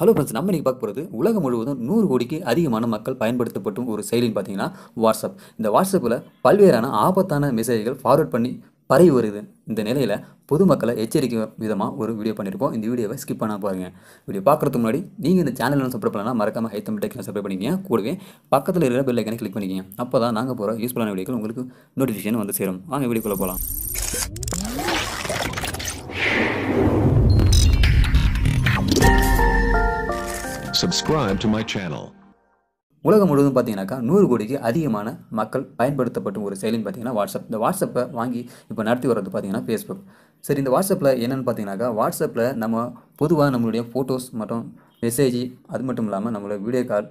Hello friends நம்ம இன்றைக்கி பார்க்க போகிறது உலகம் முழுவதும் நூறு கோடிக்கு அதிகமான மக்கள் பயன்படுத்தப்படும் ஒரு செயலின்னு பார்த்தீங்கன்னா வாட்ஸ்அப் இந்த வாட்ஸ்அப்பில் பல்வேறான ஆபத்தான மெசேஜ்கள் ஃபார்வர்ட் பண்ணி பரவி வருது இந்த நிலையில் பொதுமக்களை எச்சரிக்கை விதமாக ஒரு வீடியோ பண்ணியிருக்கோம் இந்த வீடியோவை ஸ்கிப் பண்ணால் பாருங்கள் வீடியோ பார்க்குறதுக்கு முன்னாடி நீங்கள் இந்த சேனலில் சப்போர்ட் பண்ணலாம் மறக்காமல் ஹைத்தம் டெக்கில் சப்போர்ட் பண்ணிக்கங்க கூடவே பக்கத்தில் இருக்கிற பெல் ஐக்கனை கிளிக் பண்ணிக்கோங்க அப்போ தான் நாங்கள் போகிற யூஸ்ஃபுல்லான வீடியோக்கள் உங்களுக்கு நோட்டிஃபிகேஷன் வந்து சேரும் வாங்க வீடியோக்குள்ளே போகலாம் subscribe to my channel. உலகம் முழுவதும் பார்த்தீங்கன்னாக்கா நூறு கோடிக்கு அதிகமான மக்கள் பயன்படுத்தப்பட்ட ஒரு செயலின்னு பார்த்தீங்கன்னா வாட்ஸ்அப் இந்த வாட்ஸ்அப்பை வாங்கி இப்போ நடத்தி வர்றது பார்த்தீங்கன்னா ஃபேஸ்புக் சரி இந்த வாட்ஸ்அப்பில் என்னென்னு பார்த்தீங்கன்னாக்கா வாட்ஸ்அப்பில் நம்ம பொதுவாக நம்மளுடைய ஃபோட்டோஸ் மற்றும் மெசேஜ் அது மட்டும் இல்லாமல் நம்மளோட வீடியோ கால்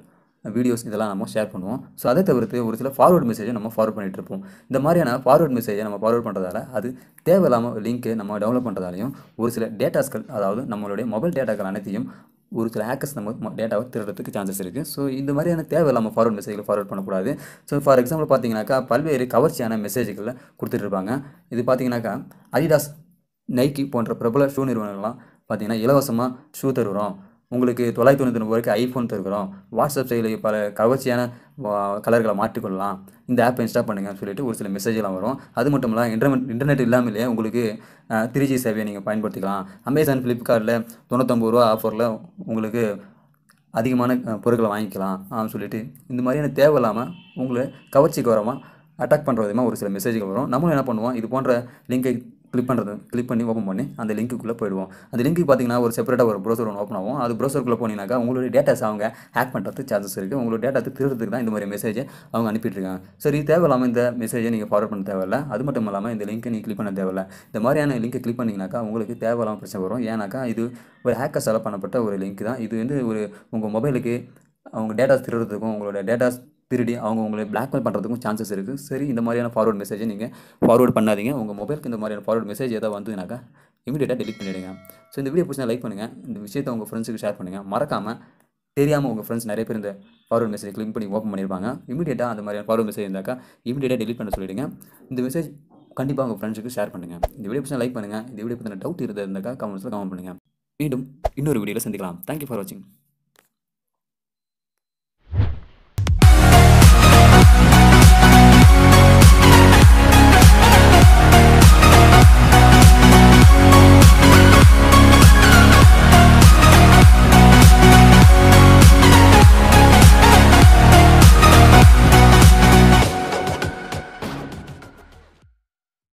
வீடியோஸ் இதெல்லாம் நம்ம ஷேர் பண்ணுவோம் ஸோ அதை தவிர்த்து ஒரு சில ஃபார்வர்ட் மெசேஜை நம்ம ஃபார்வர்ட் பண்ணிகிட்டு இருப்போம் இந்த மாதிரியான ஃபார்வர்ட் மெசேஜை நம்ம ஃபார்வர்ட் பண்ணுறதால அது தேவையில்லாமல் லிங்க்கு நம்ம டவுன்லோட் பண்ணுறதாலையும் ஒரு சில டேட்டாஸ்கள் அதாவது நம்மளுடைய மொபைல் டேட்டாக்கள் அனைத்தையும் ஒரு சில ஹேக்கர்ஸ் நம்ம டேட்டாவை திருடுறதுக்கு சான்சஸ் இருக்குது ஸோ இந்த மாதிரியான தேவை இல்லாமல் ஃபார்வர்ட் மெசேஜில் ஃபார்வர்ட் பண்ணக்கூடாது ஸோ ஃபார் எக்ஸாம்பிள் பார்த்தீங்கன்னாக்கா பல்வேறு கவர்ச்சியான மெசேஜ்களை இருப்பாங்க இது பார்த்தீங்கன்னாக்கா அடிடாஸ் நைக்கி போன்ற பிரபல ஷூ நிறுவனங்கள்லாம் பார்த்தீங்கன்னா இலவசமாக ஷூ தருகிறோம் உங்களுக்கு தொள்ளாயிரத்தி தொண்ணூற்றி ஒன்பது ஐஃபோன் தருகிறோம் வாட்ஸ்அப் செயலி பல கவர்ச்சியான கலர்களை மாற்றிக்கொள்ளலாம் இந்த ஆப்பை இன்ஸ்டால் பண்ணுங்கன்னு சொல்லிட்டு ஒரு சில மெசேஜ்லாம் வரும் அது மட்டும் இல்லாமல் இன்டர்நெட் இன்டர்நெட் இல்லாமலே உங்களுக்கு த்ரீ ஜி சேவையை நீங்கள் பயன்படுத்திக்கலாம் அமேசான் ஃப்ளிப்கார்ட்டில் தொண்ணூற்றம்பது ரூபா ஆஃபரில் உங்களுக்கு அதிகமான பொருட்களை வாங்கிக்கலாம் சொல்லிட்டு இந்த மாதிரியான தேவை இல்லாமல் உங்களை கவர்ச்சிக்கு வரமாக அட்டாக் பண்ணுற விதமாக ஒரு சில மெசேஜ்கள் வரும் நம்மளும் என்ன பண்ணுவோம் இது போன்ற லிங்கை கிளிக் பண்ணுறது கிளிக் பண்ணி ஓப்பன் பண்ணி அந்த லிங்க்குள்ளே போயிடுவோம் அந்த லிங்க்கு பார்த்தீங்கன்னா ஒரு செப்பரேட்டாக ஒரு ப்ரௌசர் ஒன்று ஓப்பன் ஆகும் அது ப்ரௌசருக்குள்ளே போனீங்கன்னாக்கா உங்களுடைய டேட்டாஸ் அவங்க ஹேக் பண்ணுறதுக்கு சான்சஸ் இருக்குது உங்களுடைய டேட்டா திருடுறதுக்கு தான் இந்த மாதிரி மெசேஜை அவங்க அனுப்பிட்டுருக்காங்க சரி தேவையில்லாமல் இந்த மெசேஜை நீங்கள் ஃபார்வர்ட் பண்ண தேவையில்ல அது மட்டும் இல்லாமல் இந்த லிங்க்கை நீங்கள் கிளிக் பண்ண தேவையில்லை இந்த மாதிரியான லிங்க்கை கிளிக் பண்ணிங்கனாக்கா உங்களுக்கு தேவையில்லாமல் பிரச்சனை வரும் ஏன்னாக்கா இது ஒரு ஹேக்கர் செலவு பண்ணப்பட்ட ஒரு லிங்க் தான் இது வந்து ஒரு உங்கள் மொபைலுக்கு அவங்க டேட்டாஸ் திருடுறதுக்கும் உங்களோட டேட்டாஸ் திருடி அவங்க உங்களை பிளாக்மெயில் பண்ணுறதுக்கும் சான்சஸ் இருக்குது சரி இந்த மாதிரியான ஃபார்வர்ட் மெசேஜை நீங்கள் ஃபார்வர்ட் பண்ணாதீங்க உங்கள் மொபைலுக்கு இந்த மாதிரியான ஃபார்வர்ட் மெசேஜ் ஏதாவது வந்ததுனாக்கா இமீடியட்டாக டெலிட் பண்ணிவிடுங்க ஸோ இந்த வீடியோ பிடிச்சா லைக் பண்ணுங்கள் இந்த விஷயத்தை உங்கள் ஃப்ரெண்ட்ஸுக்கு ஷேர் பண்ணுங்கள் மறக்காமல் தெரியாமல் உங்கள் ஃப்ரெண்ட்ஸ் நிறைய பேர் இந்த ஃபார்வர்ட் மெசேஜ் கிளிக் பண்ணி ஓப்பன் பண்ணியிருப்பாங்க இமீடியட்டாக அந்த மாதிரியான ஃபார்வர்ட் மெசேஜ் இருந்தாக்கா இமீடியட்டாக டெலிட் பண்ண சொல்லிவிடுங்க இந்த மெசேஜ் கண்டிப்பாக உங்கள் ஃப்ரெண்ட்ஸுக்கு ஷேர் பண்ணுங்கள் இந்த வீடியோ பிடிச்சா லைக் பண்ணுங்கள் இந்த வீடியோ பற்றின டவுட் இருந்தாக்கா கமெண்ட்ஸில் கமெண்ட் பண்ணுங்கள் மீண்டும் இன்னொரு வீடியோவில் சந்திக்கலாம் தேங்க்யூ ஃபார் வாட்சிங்